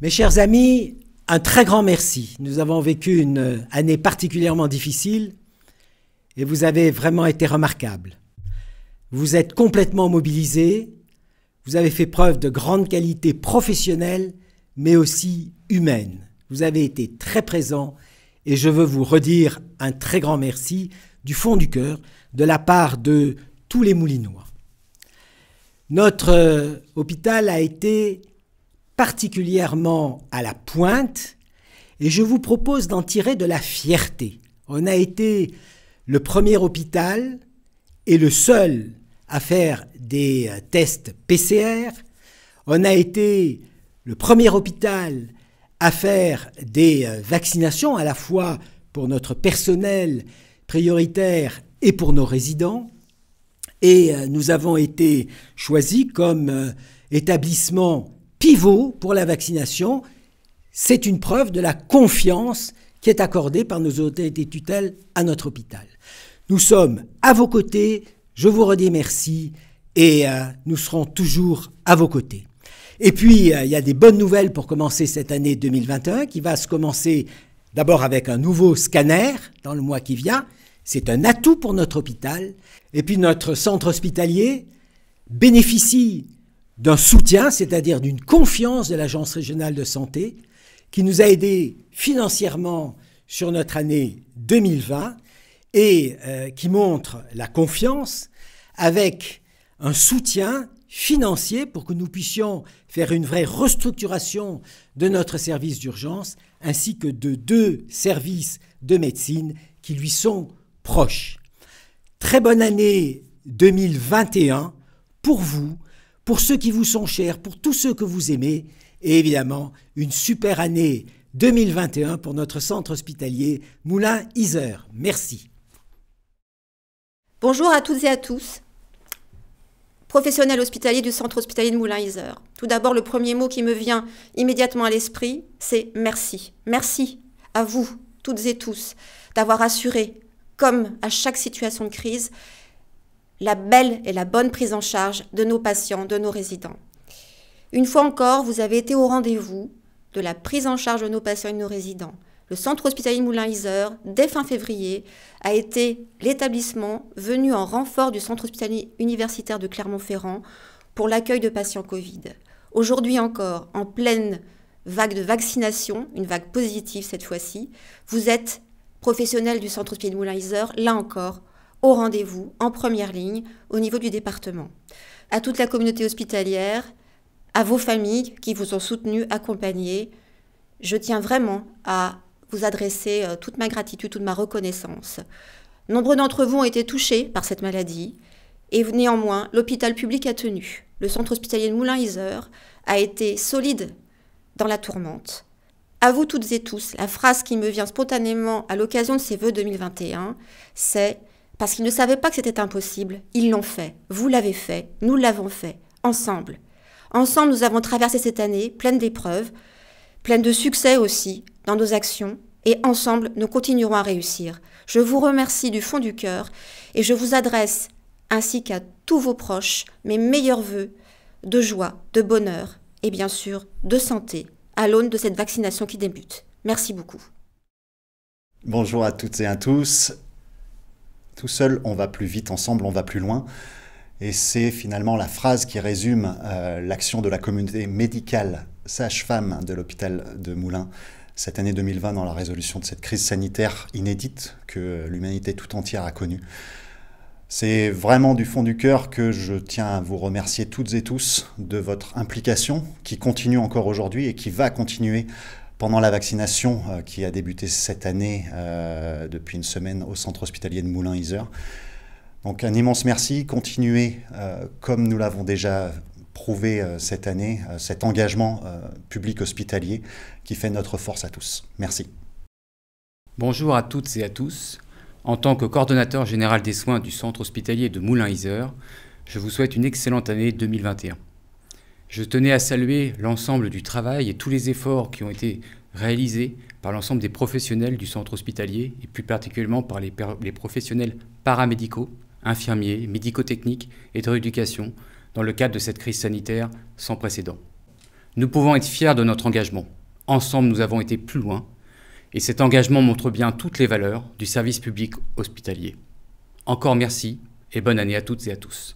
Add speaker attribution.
Speaker 1: Mes chers amis, un très grand merci. Nous avons vécu une année particulièrement difficile et vous avez vraiment été remarquables. Vous êtes complètement mobilisés, vous avez fait preuve de grandes qualités professionnelles, mais aussi humaine. Vous avez été très présents et je veux vous redire un très grand merci du fond du cœur de la part de tous les Moulinois. Notre euh, hôpital a été particulièrement à la pointe, et je vous propose d'en tirer de la fierté. On a été le premier hôpital et le seul à faire des euh, tests PCR. On a été le premier hôpital à faire des euh, vaccinations à la fois pour notre personnel prioritaire et pour nos résidents. Et euh, nous avons été choisis comme établissement pivot pour la vaccination. C'est une preuve de la confiance qui est accordée par nos autorités tutelles à notre hôpital. Nous sommes à vos côtés, je vous redis merci et euh, nous serons toujours à vos côtés. Et puis, euh, il y a des bonnes nouvelles pour commencer cette année 2021 qui va se commencer d'abord avec un nouveau scanner dans le mois qui vient. C'est un atout pour notre hôpital. Et puis, notre centre hospitalier bénéficie d'un soutien, c'est-à-dire d'une confiance de l'Agence régionale de santé, qui nous a aidés financièrement sur notre année 2020 et euh, qui montre la confiance avec un soutien financier pour que nous puissions faire une vraie restructuration de notre service d'urgence ainsi que de deux services de médecine qui lui sont proches. Très bonne année 2021 pour vous, pour ceux qui vous sont chers, pour tous ceux que vous aimez, et évidemment une super année 2021 pour notre centre hospitalier Moulin-Isère. Merci.
Speaker 2: Bonjour à toutes et à tous. professionnels hospitaliers du centre hospitalier de Moulin-Isère. Tout d'abord, le premier mot qui me vient immédiatement à l'esprit, c'est merci. Merci à vous, toutes et tous, d'avoir assuré, comme à chaque situation de crise, la belle et la bonne prise en charge de nos patients, de nos résidents. Une fois encore, vous avez été au rendez-vous de la prise en charge de nos patients et de nos résidents. Le centre hospitalier Moulin-Isère, dès fin février, a été l'établissement venu en renfort du centre hospitalier universitaire de Clermont-Ferrand pour l'accueil de patients Covid. Aujourd'hui encore, en pleine vague de vaccination, une vague positive cette fois-ci, vous êtes professionnel du centre hospitalier Moulin-Isère, là encore, au rendez-vous, en première ligne, au niveau du département. À toute la communauté hospitalière, à vos familles qui vous ont soutenus, accompagnés, je tiens vraiment à vous adresser euh, toute ma gratitude, toute ma reconnaissance. Nombreux d'entre vous ont été touchés par cette maladie et néanmoins, l'hôpital public a tenu. Le centre hospitalier de Moulin-Isère a été solide dans la tourmente. À vous toutes et tous, la phrase qui me vient spontanément à l'occasion de ces vœux 2021, c'est parce qu'ils ne savaient pas que c'était impossible, ils l'ont fait. Vous l'avez fait, nous l'avons fait, ensemble. Ensemble, nous avons traversé cette année pleine d'épreuves, pleine de succès aussi, dans nos actions, et ensemble, nous continuerons à réussir. Je vous remercie du fond du cœur et je vous adresse, ainsi qu'à tous vos proches, mes meilleurs voeux de joie, de bonheur et bien sûr de santé à l'aune de cette vaccination qui débute. Merci beaucoup.
Speaker 3: Bonjour à toutes et à tous. Tout seul, on va plus vite, ensemble, on va plus loin. Et c'est finalement la phrase qui résume euh, l'action de la communauté médicale sage-femme de l'hôpital de Moulins cette année 2020 dans la résolution de cette crise sanitaire inédite que l'humanité tout entière a connue. C'est vraiment du fond du cœur que je tiens à vous remercier toutes et tous de votre implication qui continue encore aujourd'hui et qui va continuer pendant la vaccination euh, qui a débuté cette année euh, depuis une semaine au centre hospitalier de Moulins-Isère. Donc un immense merci, continuez euh, comme nous l'avons déjà prouvé cette année, cet engagement public hospitalier qui fait notre force à tous. Merci.
Speaker 4: Bonjour à toutes et à tous. En tant que coordonnateur général des soins du centre hospitalier de Moulins-Isère, je vous souhaite une excellente année 2021. Je tenais à saluer l'ensemble du travail et tous les efforts qui ont été réalisés par l'ensemble des professionnels du centre hospitalier et plus particulièrement par les, professionnels paramédicaux, infirmiers, médico-techniques et de rééducation dans le cadre de cette crise sanitaire sans précédent. Nous pouvons être fiers de notre engagement. Ensemble, nous avons été plus loin et cet engagement montre bien toutes les valeurs du service public hospitalier. Encore merci et bonne année à toutes et à tous.